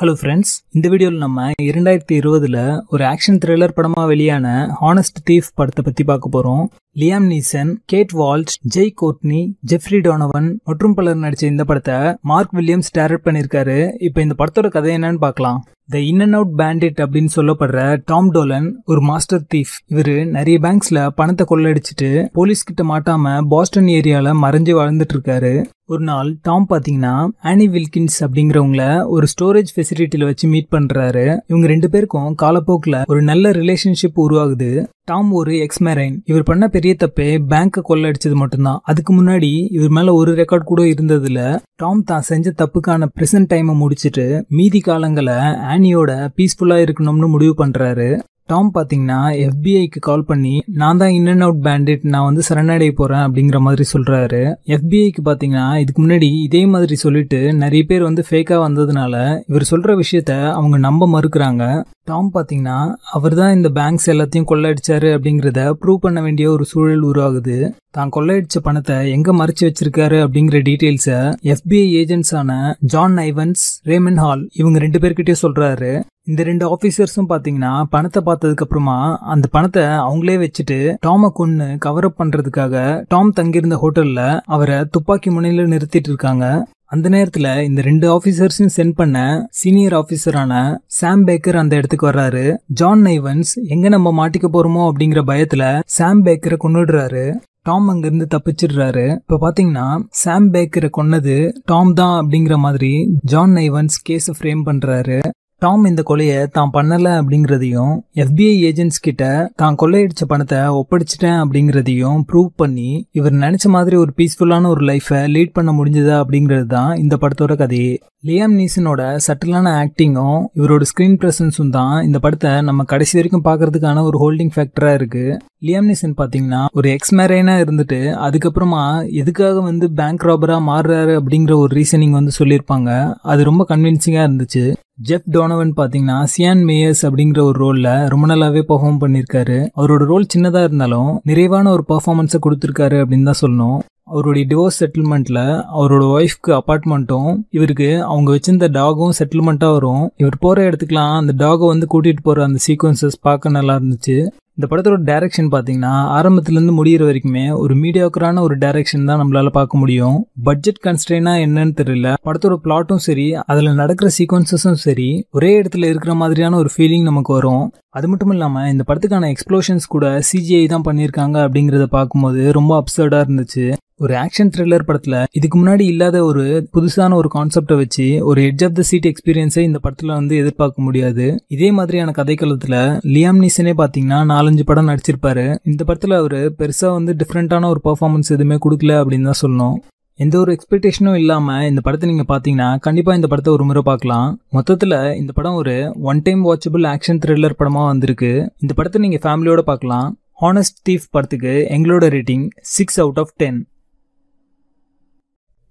hello friends இந்த வீடியோவில் நம்ம இரண்டாயிரத்தி இருபதில் ஒரு ஆக்ஷன் த்ரில்லர் படமாக வெளியான ஹானஸ்ட் தீஃப் படத்தை பற்றி பார்க்க போகிறோம் Liam Neeson Kate Walsh Jai Courtney Jeffrey Donovan மற்றும் பலர் நடிச்ச இந்த படத்தை மார்க் வில்லியம்ஸ் டேரக்ட் பண்ணியிருக்காரு இப்போ இந்த படத்தோட கதை என்னன்னு பார்க்கலாம் the in and out bandit அப்படின்னு சொல்லப்படுற டாம் டோலன் ஒரு மாஸ்டர் தீஃப் இவரு நிறைய பேங்க்ஸ்ல பணத்தை கொள்ளடிச்சிட்டு போலீஸ் கிட்ட மாட்டாம பாஸ்டன் ஏரியால மறைஞ்சு வாழ்ந்துட்டு இருக்காரு ஒரு நாள் டாம் பாத்தீங்கன்னா ஆனி வில்கின்ஸ் அப்படிங்கிறவங்கள ஒரு ஸ்டோரேஜ் ஃபெசிலிட்டியில வச்சு மீட் பண்றாரு இவங்க ரெண்டு பேருக்கும் காலப்போக்கில் ஒரு நல்ல ரிலேஷன்ஷிப் உருவாகுது டாம் ஒரு எக்ஸ் மேரைன் இவர் பண்ண பெரிய தப்பே பேங்கை கொள்ளடிச்சது மட்டும்தான் அதுக்கு முன்னாடி இவர் மேல ஒரு ரெக்கார்ட் கூட இருந்ததுல டாம் தான் செஞ்ச தப்புக்கான பிரசன்ட் டைமை முடிச்சுட்டு மீதி காலங்களை ஆனியோட பீஸ்ஃபுல்லா இருக்கணும்னு முடிவு பண்றாரு டாம் பார்த்தீங்கன்னா எஃபிஐக்கு கால் பண்ணி நான் தான் இன் அண்ட் அவுட் பேண்டிட் நான் வந்து சரணடைய போகிறேன் அப்படிங்கிற மாதிரி சொல்கிறாரு எஃபிஐக்கு பார்த்தீங்கன்னா இதுக்கு முன்னாடி இதே மாதிரி சொல்லிட்டு நிறைய பேர் வந்து ஃபேக்காக வந்ததுனால இவர் சொல்கிற விஷயத்த அவங்க நம்ப மறுக்கிறாங்க டாம் பார்த்தீங்கன்னா அவர் தான் இந்த பேங்க்ஸ் எல்லாத்தையும் கொள்ளடிச்சாரு அப்படிங்கிறத ப்ரூவ் பண்ண வேண்டிய ஒரு சூழல் உருவாகுது தான் கொள்ளையடிச்ச பணத்தை எங்க மறைச்சு வச்சிருக்காரு அப்படிங்கிற டீட்டெயில்ஸை எஃபிஐ ஏஜென்ட்ஸான ஜான் நைவன்ஸ் ரேமன் ஹால் இவங்க ரெண்டு பேர்கிட்டயே சொல்றாரு இந்த ரெண்டு ஆஃபீஸர்ஸும் பார்த்தீங்கன்னா பணத்தை பார்த்ததுக்கு அப்புறமா அந்த பணத்தை அவங்களே வச்சுட்டு டாமை கொண்டு கவர் அப் பண்றதுக்காக டாம் தங்கியிருந்த ஹோட்டல்ல அவரை துப்பாக்கி முனையில நிறுத்திட்டு இருக்காங்க அந்த நேரத்தில் இந்த ரெண்டு ஆஃபீஸர்ஸையும் சென்ட் பண்ண சீனியர் ஆஃபீஸரான சாம் பேக்கர் அந்த இடத்துக்கு வர்றாரு ஜான் நைவன்ஸ் எங்கே நம்ம மாட்டிக்க போகிறோமோ அப்படிங்கிற பயத்தில் சாம் பேக்கரை கொண்டுடுறாரு டாம் அங்கேருந்து தப்பிச்சிடுறாரு இப்போ பார்த்தீங்கன்னா சாம் பேக்கரை கொன்னது டாம் தான் அப்படிங்கிற மாதிரி ஜான் நைவன்ஸ் கேஸை ஃப்ரேம் பண்ணுறாரு டாம் இந்த கொலையை தான் பண்ணலை அப்படிங்கிறதையும் எஃபிஐ ஏஜென்ட்ஸ் கிட்ட தான் கொள்ளையடிச்ச பணத்தை ஒப்படைச்சிட்டேன் அப்படிங்கிறதையும் ப்ரூவ் பண்ணி இவர் நினைச்ச மாதிரி ஒரு பீஸ்ஃபுல்லான ஒரு லைஃபை லீட் பண்ண முடிஞ்சதா அப்படிங்கிறது தான் இந்த படத்தோட கதையே லியாம் நீசனோட சட்டிலான ஆக்டிங்கும் இவரோட ஸ்க்ரீன் பிரசன்ஸும் தான் இந்த படத்தை நம்ம கடைசி வரைக்கும் பார்க்கறதுக்கான ஒரு ஹோல்டிங் ஃபேக்டரா இருக்கு லியாம் நீசன் பார்த்தீங்கன்னா ஒரு எக்ஸ் மேரேனா இருந்துட்டு அதுக்கப்புறமா எதுக்காக வந்து பேங்க் ராபராக மாறுறாரு அப்படிங்கிற ஒரு ரீசனிங் வந்து சொல்லியிருப்பாங்க அது ரொம்ப கன்வின்சிங்கா இருந்துச்சு ஜெஃப் டோனவன் பார்த்தீங்கன்னா சியான் மேயர்ஸ் அப்படிங்கிற ஒரு ரோலில் ரொம்ப நல்லாவே பர்ஃபார்ம் பண்ணியிருக்காரு அவரோட ரோல் சின்னதாக இருந்தாலும் நிறைவான ஒரு பர்ஃபார்மன்ஸை கொடுத்துருக்காரு அப்படின்னு தான் சொல்லணும் அவருடைய டிவோர்ஸ் செட்டில்மெண்ட்டில் அவரோட ஒய்ஃப்க்கு அப்பார்ட்மெண்ட்டும் இவருக்கு அவங்க வச்சிருந்த டாகும் செட்டில்மெண்ட்டாக வரும் இவர் போகிற இடத்துக்குலாம் அந்த டாகை வந்து கூட்டிகிட்டு போகிற அந்த சீக்வன்சஸ் பார்க்க நல்லா இருந்துச்சு இந்த படத்தோட டேரக்ஷன் பார்த்தீங்கன்னா ஆரம்பத்துலேருந்து முடிகிற வரைக்குமே ஒரு மீடியாக்கரான ஒரு டேரக்ஷன் தான் நம்மளால் பார்க்க முடியும் பட்ஜெட் கன்ஸ்ட்ரெயினா என்னன்னு தெரியல படத்தோட பிளாட்டும் சரி அதில் நடக்கிற சீக்வன்சஸும் சரி ஒரே இடத்துல இருக்கிற மாதிரியான ஒரு ஃபீலிங் நமக்கு வரும் அது மட்டும் இல்லாமல் இந்த படத்துக்கான எக்ஸ்ப்ளோஷன்ஸ் கூட சிஜிஐ தான் பண்ணியிருக்காங்க அப்படிங்கிறத பார்க்கும்போது ரொம்ப அப்சர்டாக இருந்துச்சு ஒரு ஆக்ஷன் த்ரில்லர் படத்தில் இதுக்கு முன்னாடி இல்லாத ஒரு புதுசான ஒரு கான்செப்டை வச்சு ஒரு எட்ஜ் ஆஃப் த சீட் எக்ஸ்பீரியன்ஸை இந்த படத்தில் வந்து எதிர்பார்க்க முடியாது இதே மாதிரியான கதைக்களத்தில் லியாம் நீசனே பார்த்தீங்கன்னா நாலஞ்சு படம் நடிச்சிருப்பாரு இந்த படத்தில் அவர் பெருசாக வந்து டிஃப்ரெண்ட்டான ஒரு பர்ஃபார்மன்ஸ் எதுவுமே கொடுக்கல அப்படின்னு தான் சொல்லணும் எந்த ஒரு எக்ஸ்பெக்டேஷனும் இல்லாமல் இந்த படத்தை நீங்கள் பார்த்தீங்கன்னா கண்டிப்பாக இந்த படத்தை ஒரு முறை பார்க்கலாம் மொத்தத்தில் இந்த படம் ஒரு one time watchable action thriller படமாக வந்திருக்கு இந்த படத்தை நீங்கள் ஃபேமிலியோடு பார்க்கலாம் ஹானஸ்ட் தீஃப் படத்துக்கு எங்களோட rating six out of ten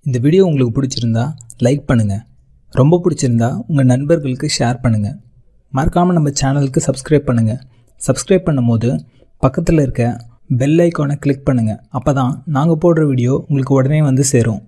இந்த வீடியோ உங்களுக்கு பிடிச்சிருந்தா லைக் பண்ணுங்கள் ரொம்ப பிடிச்சிருந்தா உங்கள் நண்பர்களுக்கு ஷேர் பண்ணுங்கள் மறக்காமல் நம்ம சேனலுக்கு சப்ஸ்கிரைப் பண்ணுங்கள் சப்ஸ்கிரைப் பண்ணும்போது பக்கத்தில் இருக்க பெல் ஐக்கானை கிளிக் பண்ணுங்கள் அப்போ தான் நாங்கள் போடுற வீடியோ உங்களுக்கு உடனே வந்து சேரும்